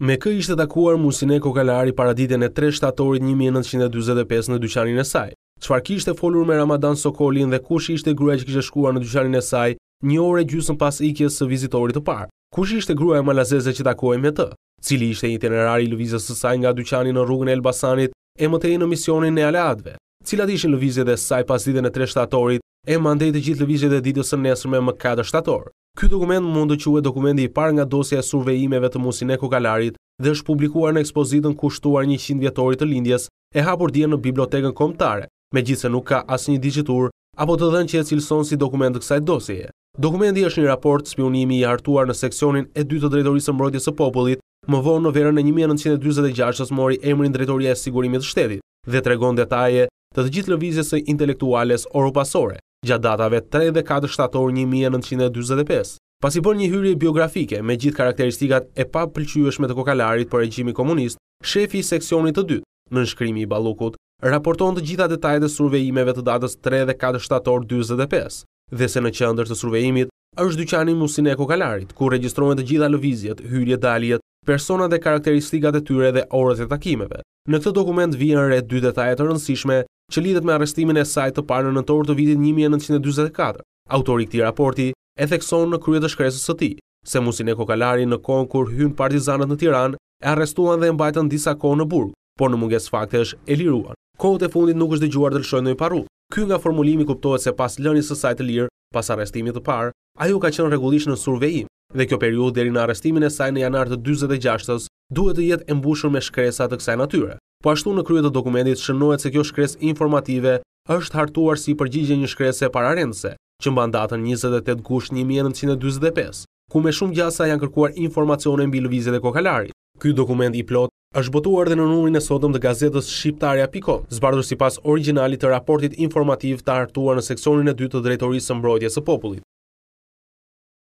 Me kë ishte takuar Musine Kokalari para ditën e 3 shtatorit 1945 në dyqanin e saj? Çfarë kishte folur me Ramadan Sokolin dhe kush ishte gruaja që kishte shkuar në dyqanin e saj një orë gjysmë pas ikjes së vizitorit të parë? Kush ishte gruaja malazeze që takoi me të? Cili ishte itinerari i lëvizës së saj nga dyqani në rrugën e Elbasanit e më tej në misionin e Alatve? Cilat ishin lëvizjet e saj pas ditën e 3 shtatorit e mandej të gjithë lëvizjet e ditës së nesërme më 4 shtator? Ky dokument mund të quhet dokumenti i parë nga dosja e survejimeve të Musine Kokalarit dhe është publikuar në ekspozitën kushtuar 100 vjetorit të lindjes e hapur dje në bibliotekën kombëtare, megjithëse nuk ka asnjë dixhitur apo të dhënë që e cilson si dokument të kësaj dosjeje. Dokumenti është një raport spionimi i hartuar në seksionin e 2 të Drejtorisë së Mbrojtjes së Popullit, më vonë në verën e 1946-s mori emrin Drejtoria e Sigurimit të Shtetit dhe tregon detaje të të gjithë lëvizjes së intelektuales oropasore, gjatë datave 3 dhe 4 shtator 1945. Pas i bërë një hyrje biografike me gjithë karakteristikat e pa pëlqyëshme të kokalarit për regjimi komunist, shefi i seksionit të dytë, në nëshkrimi i balukut, raporton të gjitha detajet e survejimeve të datës 3 dhe 4 shtator 1945, dhe se në qëndër të survejimit është dyqani musin e kokalarit, ku registrojnë të gjitha lëvizjet, hyrje daljet, persona dhe karakteristikat e tyre dhe orët e takimeve. Në këtë dokument vijen re dy detajet të rëndësishme që lidhet me arrestimin e saj të parë në nëntor të vitit 1944. Autori këti raporti e thekson në kryet të shkresës së ti, se musin e kokalari në kohën kur hynë partizanët në Tiran e arrestuan dhe mbajtën disa kohë në burg, por në munges faktesh e liruan. Kohët e fundit nuk është dëgjuar të lëshojnë në i paru. Ky nga formulimi kuptohet se pas lëni së saj të lirë, pas arrestimit të parë, ajo ka qenë rregullisht në survejim dhe kjo periudhë deri në arrestimin e saj në janar të 46 duhet të jetë e mbushur me shkresa të kësaj natyre. Po ashtu në krye të dokumentit shënohet se kjo shkresë informative është hartuar si përgjigje një shkrese pararense, që në datën 28 gusht 1945, ku me shumë gjasa janë kërkuar informacione mbi Bilvizit e kokalarit. Ky dokument i plot është botuar dhe në numrin e sotëm të gazetës zbardur zbardhur sipas originalit të raportit informativ të hartuar në seksionin e 2 të Drejtorisë së Mbrojtjes së Popullit.